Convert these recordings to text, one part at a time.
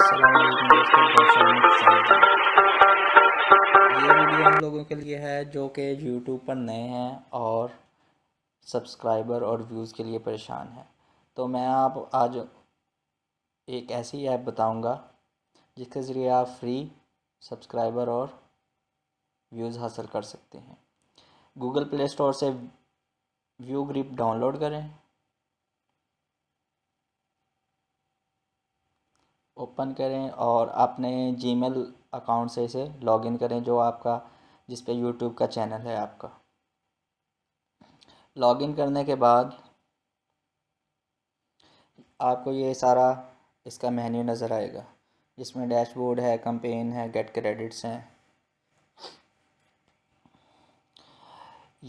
ये वीडियो हम लोगों के लिए है जो कि यूट्यूब पर नए हैं और सब्सक्राइबर और व्यूज़ के लिए परेशान हैं तो मैं आप आज एक ऐसी ऐप बताऊंगा जिसके ज़रिए आप फ्री सब्सक्राइबर और व्यूज़ हासिल कर सकते हैं गूगल प्ले स्टोर से व्यू ग्रिप डाउनलोड करें ओपन करें और अपने जीमेल अकाउंट से इसे लॉगिन करें जो आपका जिस पे यूट्यूब का चैनल है आपका लॉगिन करने के बाद आपको ये सारा इसका मेन्यू नज़र आएगा जिसमें डैशबोर्ड है कंपेन है गेट क्रेडिट्स हैं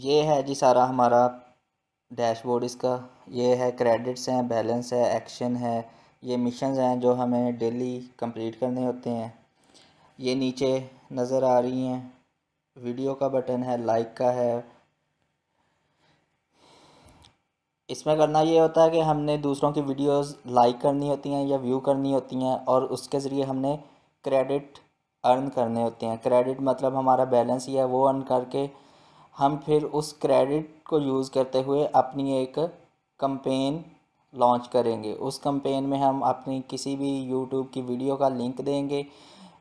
ये है जी सारा हमारा डैशबोर्ड इसका ये है क्रेडिट्स हैं बैलेंस है एक्शन है ये मिशन हैं जो हमें डेली कंप्लीट करने होते हैं ये नीचे नज़र आ रही हैं वीडियो का बटन है लाइक का है इसमें करना ये होता है कि हमने दूसरों की वीडियोस लाइक करनी होती हैं या व्यू करनी होती हैं और उसके ज़रिए हमने क्रेडिट अर्न करने होते हैं क्रेडिट मतलब हमारा बैलेंस ही है वो अर्न करके हम फिर उस क्रेडिट को यूज़ करते हुए अपनी एक कंपेन लॉन्च करेंगे उस कंपेन में हम अपनी किसी भी यूट्यूब की वीडियो का लिंक देंगे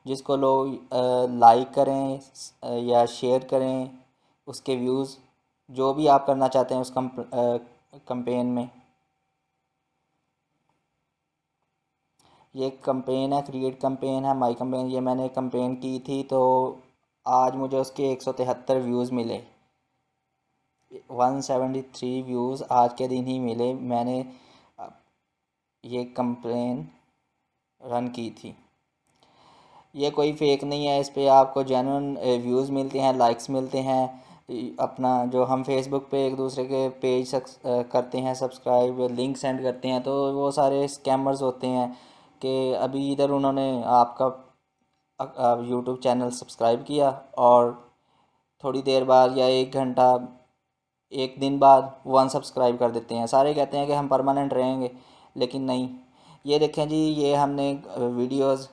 जिसको लोग लाइक करें या शेयर करें उसके व्यूज़ जो भी आप करना चाहते हैं उस कम्पेन में ये कंपेन है क्रिएट कंपेन है माई कंपेन ये मैंने कंपेन की थी तो आज मुझे उसके एक सौ तिहत्तर व्यूज़ मिले वन सेवेंटी थ्री व्यूज़ आज के दिन ही मिले मैंने ये कंप्लेन रन की थी ये कोई फेक नहीं है इस पर आपको जेनवन व्यूज़ eh, मिलते हैं लाइक्स मिलते हैं अपना जो हम फेसबुक पे एक दूसरे के पेज eh, करते हैं सब्सक्राइब लिंक सेंड करते हैं तो वो सारे स्कैमर्स होते हैं कि अभी इधर उन्होंने आपका यूट्यूब चैनल सब्सक्राइब किया और थोड़ी देर बाद या एक घंटा एक दिन बाद वन सब्सक्राइब कर देते हैं सारे कहते हैं कि हम परमानेंट रहेंगे लेकिन नहीं ये देखें जी ये हमने वीडियोस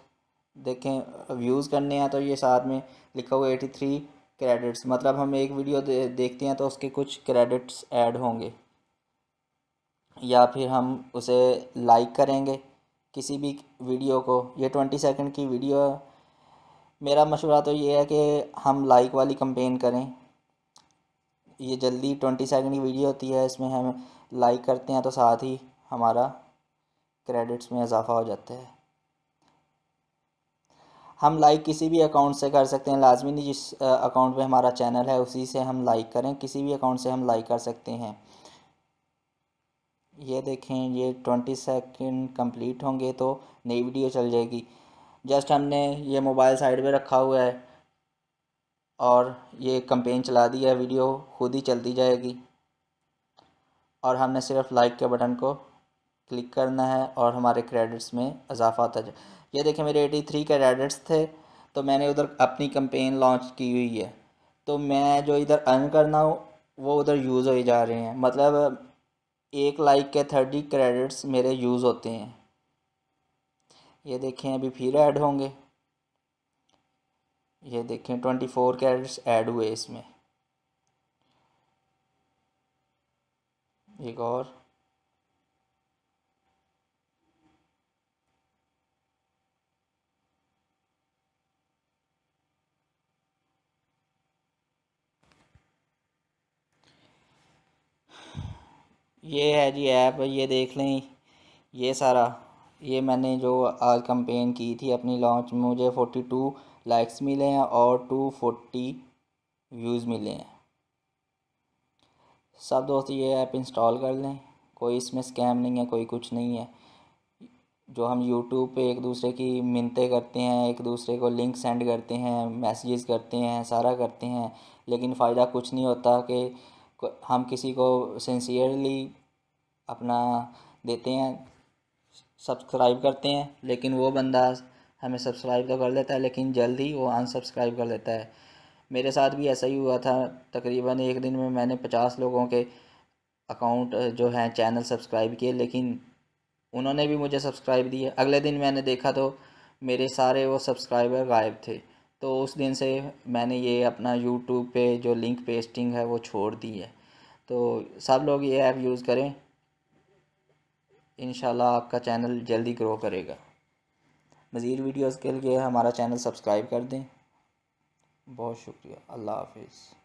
देखें व्यूज़ करने हैं तो ये साथ में लिखा हुआ एटी थ्री क्रेडिट्स मतलब हम एक वीडियो दे, देखते हैं तो उसके कुछ क्रेडिट्स ऐड होंगे या फिर हम उसे लाइक करेंगे किसी भी वीडियो को ये ट्वेंटी सेकंड की वीडियो मेरा मशवरा तो ये है कि हम लाइक वाली कंपेन करें ये जल्दी ट्वेंटी सेकंड की वीडियो होती है इसमें हम लाइक करते हैं तो साथ ही हमारा क्रेडिट्स में इजाफा हो जाता है हम लाइक किसी भी अकाउंट से कर सकते हैं लाजमी नहीं जिस अकाउंट में हमारा चैनल है उसी से हम लाइक करें किसी भी अकाउंट से हम लाइक कर सकते हैं ये देखें ये ट्वेंटी सेकेंड कम्प्लीट होंगे तो नई वीडियो चल जाएगी जस्ट हमने ये मोबाइल साइड में रखा हुआ है और ये कंपेन चला दी है वीडियो खुद ही चलती जाएगी और हमने सिर्फ लाइक के बटन को क्लिक करना है और हमारे क्रेडिट्स में इजाफा होता जाए ये देखें मेरे एटी थ्री क्रेडिट्स थे तो मैंने उधर अपनी कंपेन लॉन्च की हुई है तो मैं जो इधर अर्न करना हूँ वो उधर यूज़ ही जा रहे हैं मतलब एक लाइक के थर्टी क्रेडिट्स मेरे यूज़ होते हैं ये देखें अभी फिर ऐड होंगे ये देखें ट्वेंटी फोर कैरेट्स ऐड हुए इसमें एक और ये है जी ऐप ये देख लें ये सारा ये मैंने जो आज कंपेन की थी अपनी लॉन्च में मुझे फोर्टी टू लाइक्स मिले हैं और टू फोर्टी व्यूज़ मिले हैं सब दोस्त ये ऐप इंस्टॉल कर लें कोई इसमें स्कैम नहीं है कोई कुछ नहीं है जो हम यूट्यूब पे एक दूसरे की मिनतें करते हैं एक दूसरे को लिंक सेंड करते हैं मैसेजेस करते हैं सारा करते हैं लेकिन फ़ायदा कुछ नहीं होता कि हम किसी को सिंसियरली अपना देते हैं सब्सक्राइब करते हैं लेकिन वो बंदा हमें सब्सक्राइब तो कर लेता है लेकिन जल्द ही वो अनसब्सक्राइब कर लेता है मेरे साथ भी ऐसा ही हुआ था तकरीबन एक दिन में मैंने पचास लोगों के अकाउंट जो हैं चैनल सब्सक्राइब किए लेकिन उन्होंने भी मुझे सब्सक्राइब दिए अगले दिन मैंने देखा तो मेरे सारे वो सब्सक्राइबर गायब थे तो उस दिन से मैंने ये अपना यूट्यूब पे जो लिंक पेस्टिंग है वो छोड़ दी है तो सब लोग ये ऐप यूज़ करें इन आपका चैनल जल्दी ग्रो करेगा मज़ीद वीडियोज़ के लिए हमारा चैनल सब्सक्राइब कर दें बहुत शुक्रिया अल्लाह हाफिज़